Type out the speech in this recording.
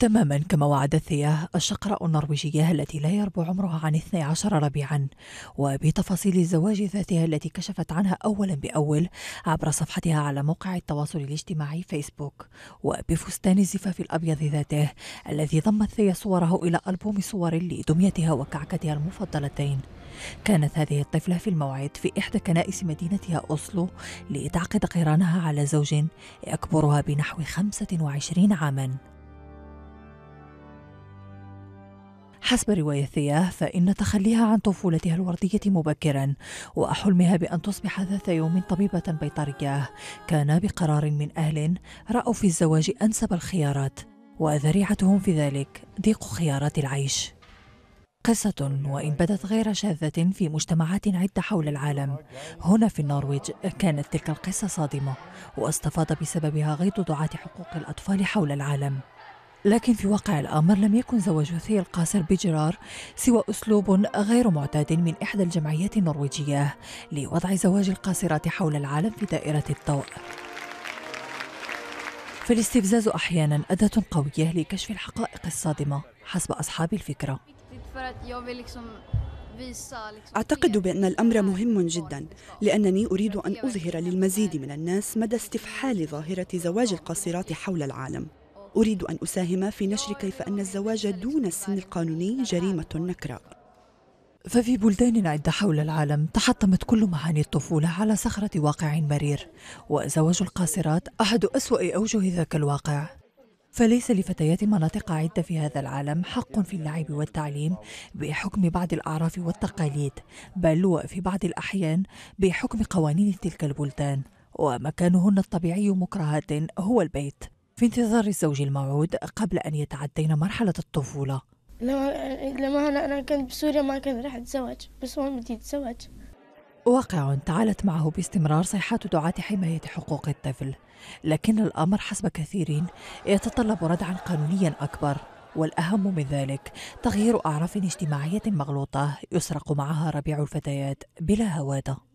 تماما كما وعدت ثياه الشقراء النرويجية التي لا يربو عمرها عن 12 ربيعا وبتفاصيل الزواج ذاتها التي كشفت عنها أولا بأول عبر صفحتها على موقع التواصل الاجتماعي فيسبوك وبفستان الزفاف الأبيض ذاته الذي ضمت ثيا صوره إلى ألبوم صور لدميتها وكعكتها المفضلتين كانت هذه الطفلة في الموعد في إحدى كنائس مدينتها أوسلو لتعقد قرانها على زوج يكبرها بنحو 25 عاماً حسب رواية ثياه فإن تخليها عن طفولتها الوردية مبكرا وحلمها بأن تصبح ذات يوم طبيبة بيطرية كان بقرار من أهل رأوا في الزواج أنسب الخيارات وذريعتهم في ذلك ضيق خيارات العيش قصة وإن بدت غير شاذة في مجتمعات عدة حول العالم هنا في النرويج كانت تلك القصة صادمة واستفاض بسببها غيض دعاة حقوق الأطفال حول العالم لكن في واقع الأمر لم يكن زواج ثي القاصر بجرار سوى أسلوب غير معتاد من إحدى الجمعيات النرويجية لوضع زواج القاصرات حول العالم في دائرة الضوء فالاستفزاز أحيانا أداة قوية لكشف الحقائق الصادمة حسب أصحاب الفكرة أعتقد بأن الأمر مهم جدا لأنني أريد أن أظهر للمزيد من الناس مدى استفحال ظاهرة زواج القاصرات حول العالم أريد أن أساهم في نشر كيف أن الزواج دون السن القانوني جريمة نكراء ففي بلدان عدة حول العالم تحطمت كل معاني الطفولة على صخرة واقع مرير وزواج القاصرات أحد أسوأ أوجه ذاك الواقع فليس لفتيات مناطق عدة في هذا العالم حق في اللعب والتعليم بحكم بعض الأعراف والتقاليد بل وفي بعض الأحيان بحكم قوانين تلك البلدان ومكانهن الطبيعي مكرهات هو البيت في انتظار الزوج الموعود قبل أن يتعدين مرحلة الطفولة لو لما أنا أنا كنت بسوريا ما كان راح أتزوج بس هون بدي أتزوج واقع تعالت معه باستمرار صيحات دعاة حماية حقوق الطفل لكن الأمر حسب كثيرين يتطلب ردعا قانونيا أكبر والأهم من ذلك تغيير أعراف اجتماعية مغلوطة يسرق معها ربيع الفتيات بلا هوادة